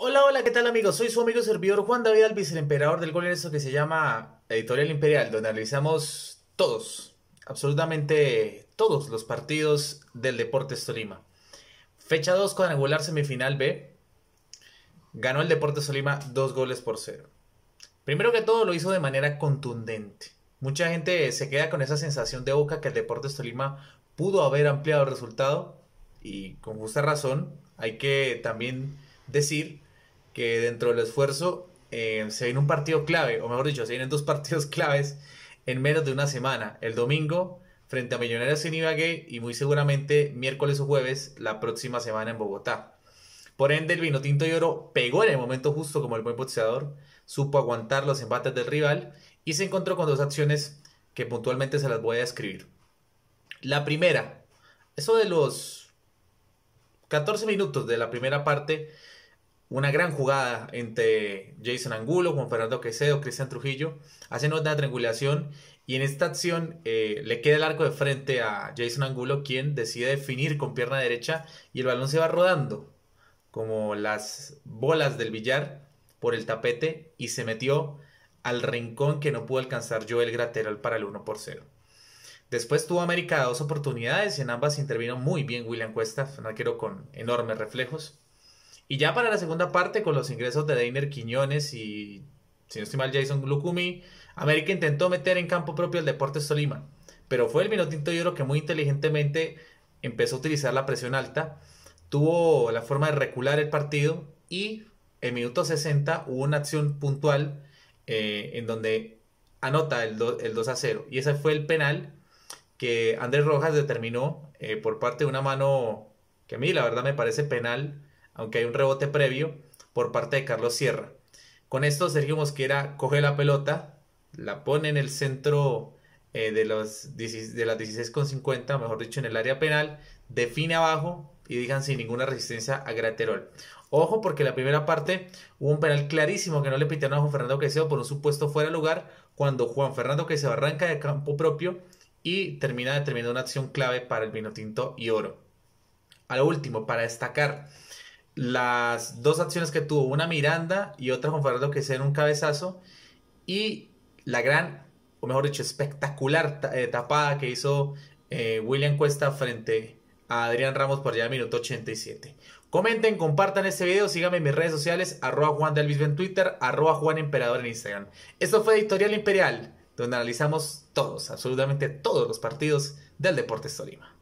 Hola, hola, ¿qué tal amigos? Soy su amigo servidor Juan David Alvis, el emperador del gol en eso que se llama Editorial Imperial, donde analizamos todos, absolutamente todos los partidos del Deportes Tolima. Fecha 2, angular semifinal B. Ganó el Deportes Tolima dos goles por cero. Primero que todo lo hizo de manera contundente. Mucha gente se queda con esa sensación de boca que el Deportes Tolima pudo haber ampliado el resultado y con justa razón hay que también decir que dentro del esfuerzo eh, se viene un partido clave, o mejor dicho, se vienen dos partidos claves en menos de una semana. El domingo frente a Millonarios en Ibagué y muy seguramente miércoles o jueves la próxima semana en Bogotá. Por ende, el vino tinto y oro pegó en el momento justo como el buen boxeador, supo aguantar los embates del rival y se encontró con dos acciones que puntualmente se las voy a describir. La primera, eso de los 14 minutos de la primera parte, una gran jugada entre Jason Angulo, Juan Fernando Quecedo, Cristian Trujillo. Hacen una triangulación y en esta acción eh, le queda el arco de frente a Jason Angulo, quien decide definir con pierna derecha y el balón se va rodando como las bolas del billar por el tapete y se metió al rincón que no pudo alcanzar Joel Grateral para el 1 por 0. Después tuvo América dos oportunidades y en ambas intervino muy bien William Cuesta, un quiero con enormes reflejos. Y ya para la segunda parte, con los ingresos de Deiner Quiñones y, si no estoy mal, Jason Lucumi, América intentó meter en campo propio el Deportes Tolima. Pero fue el Minotinto oro que muy inteligentemente empezó a utilizar la presión alta, tuvo la forma de recular el partido y en minuto 60 hubo una acción puntual eh, en donde anota el, el, 2 a 0. Y ese fue el penal que Andrés Rojas determinó eh, por parte de una mano que a mí la verdad me parece penal aunque hay un rebote previo por parte de Carlos Sierra. Con esto Sergio Mosquera coge la pelota, la pone en el centro eh, de, los, de las 16.50, mejor dicho, en el área penal, define abajo y digan sin ninguna resistencia a Graterol. Ojo porque la primera parte hubo un penal clarísimo que no le pitaron a Juan Fernando Quecedo por un supuesto fuera de lugar cuando Juan Fernando se arranca de campo propio y termina determinando una acción clave para el Vinotinto y Oro. A lo último, para destacar, las dos acciones que tuvo, una Miranda y otra con Fernando que se en un cabezazo, y la gran, o mejor dicho, espectacular eh, tapada que hizo eh, William Cuesta frente a Adrián Ramos por ya el minuto 87. Comenten, compartan este video, síganme en mis redes sociales, arroba Juan Delvis en Twitter, arroba Juan Emperador en Instagram. Esto fue Editorial Imperial, donde analizamos todos, absolutamente todos los partidos del Deportes Tolima.